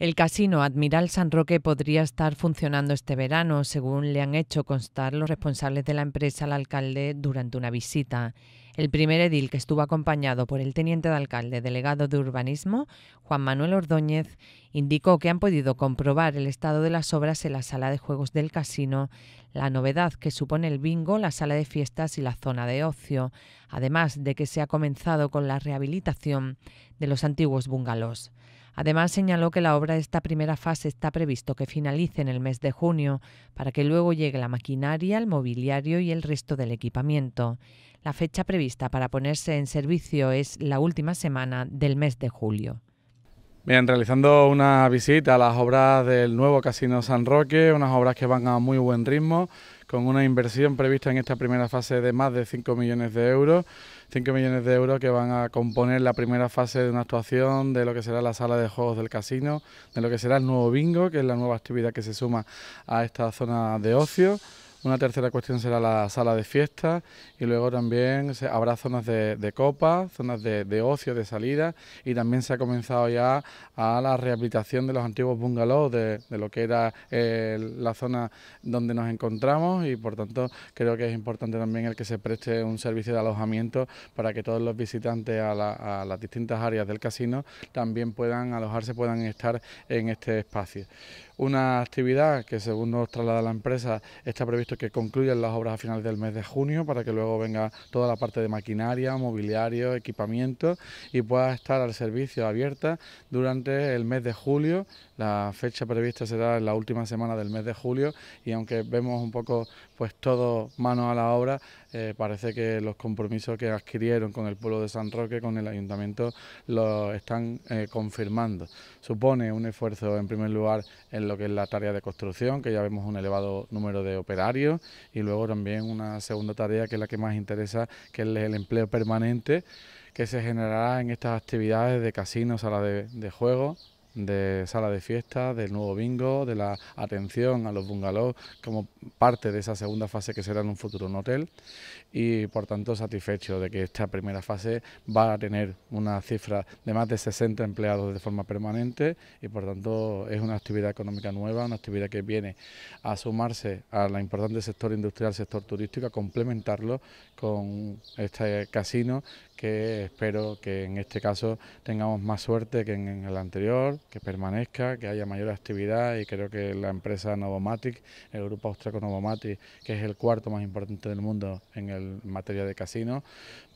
El casino Admiral San Roque podría estar funcionando este verano, según le han hecho constar los responsables de la empresa al alcalde durante una visita. El primer edil que estuvo acompañado por el teniente de alcalde delegado de urbanismo, Juan Manuel Ordóñez, indicó que han podido comprobar el estado de las obras en la sala de juegos del casino, la novedad que supone el bingo, la sala de fiestas y la zona de ocio, además de que se ha comenzado con la rehabilitación de los antiguos bungalows. Además, señaló que la obra de esta primera fase está previsto que finalice en el mes de junio, para que luego llegue la maquinaria, el mobiliario y el resto del equipamiento. La fecha prevista para ponerse en servicio es la última semana del mes de julio. Bien, realizando una visita a las obras del nuevo Casino San Roque, unas obras que van a muy buen ritmo con una inversión prevista en esta primera fase de más de 5 millones de euros, 5 millones de euros que van a componer la primera fase de una actuación de lo que será la sala de juegos del casino, de lo que será el nuevo bingo, que es la nueva actividad que se suma a esta zona de ocio. Una tercera cuestión será la sala de fiestas y luego también habrá zonas de, copa, zonas de, ocio, de salida y también se ha comenzado ya a la rehabilitación de los antiguos bungalows de, lo que era eh, la zona donde nos encontramos y por tanto creo que es importante también el que se preste un servicio de alojamiento para que todos los visitantes a, a las distintas áreas del casino también puedan alojarse, puedan estar en este espacio una actividad que según nos traslada la empresa está previsto que concluyan las obras a finales del mes de junio para que luego venga toda la parte de maquinaria, mobiliario, equipamiento y pueda estar al servicio abierta durante el mes de julio. La fecha prevista será en la última semana del mes de julio y aunque vemos un poco pues todo manos a la obra. Eh, parece que los compromisos que adquirieron con el pueblo de San Roque, con el ayuntamiento, lo están eh, confirmando. Supone un esfuerzo, en primer lugar, en lo que es la tarea de construcción, que ya vemos un elevado número de operarios, y luego también una segunda tarea que es la que más interesa, que es el empleo permanente que se generará en estas actividades de casinos, salas de, de juego, de sala de fiesta, del nuevo bingo, de la atención a los bungalows como parte de esa segunda fase que será en un futuro hotel y por tanto satisfecho de que esta primera fase va a tener una cifra de más de 60 empleados de forma permanente y por tanto es una actividad económica nueva, una actividad que viene a sumarse a la importante sector industrial, sector turístico, a complementarlo con este casino que espero que en este caso tengamos más suerte que en el anterior que permanezca, que haya mayor actividad y creo que la empresa Novomatic, el grupo austriaco Novomatic, que es el cuarto más importante del mundo en el materia de casino,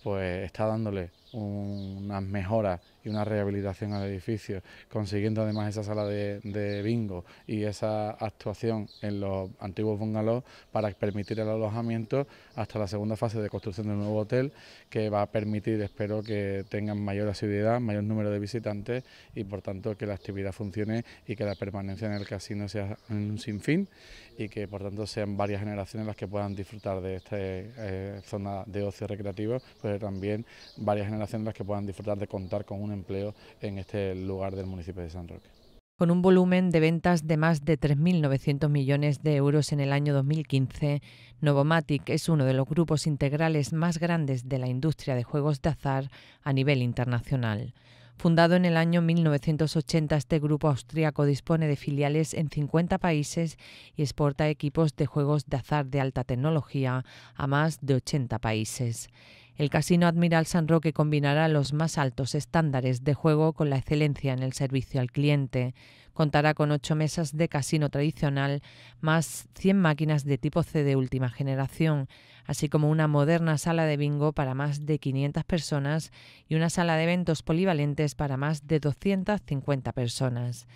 pues está dándole unas mejoras y una rehabilitación al edificio, consiguiendo además esa sala de, bingo y esa actuación en los antiguos bungalows para permitir el alojamiento hasta la segunda fase de construcción del nuevo hotel, que va a permitir, espero, que tengan mayor asiduidad, mayor número de visitantes y por tanto que la actividad funcione y que la permanencia en el casino sea un sinfín y que por tanto sean varias generaciones las que puedan disfrutar de esta eh, zona de ocio recreativo, pero también varias generaciones las que puedan disfrutar de contar con un empleo en este lugar del municipio de San Roque. Con un volumen de ventas de más de 3.900 millones de euros en el año 2015, Novomatic es uno de los grupos integrales más grandes de la industria de juegos de azar a nivel internacional. Fundado en el año 1980, este grupo austríaco dispone de filiales en 50 países y exporta equipos de juegos de azar de alta tecnología a más de 80 países. El casino Admiral San Roque combinará los más altos estándares de juego con la excelencia en el servicio al cliente. Contará con ocho mesas de casino tradicional, más 100 máquinas de tipo C de última generación, así como una moderna sala de bingo para más de 500 personas y una sala de eventos polivalentes para más de 250 personas.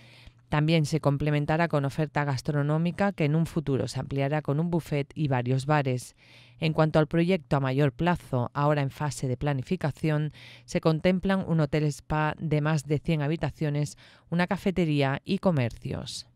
También se complementará con oferta gastronómica que en un futuro se ampliará con un buffet y varios bares. En cuanto al proyecto a mayor plazo, ahora en fase de planificación, se contemplan un hotel spa de más de 100 habitaciones, una cafetería y comercios.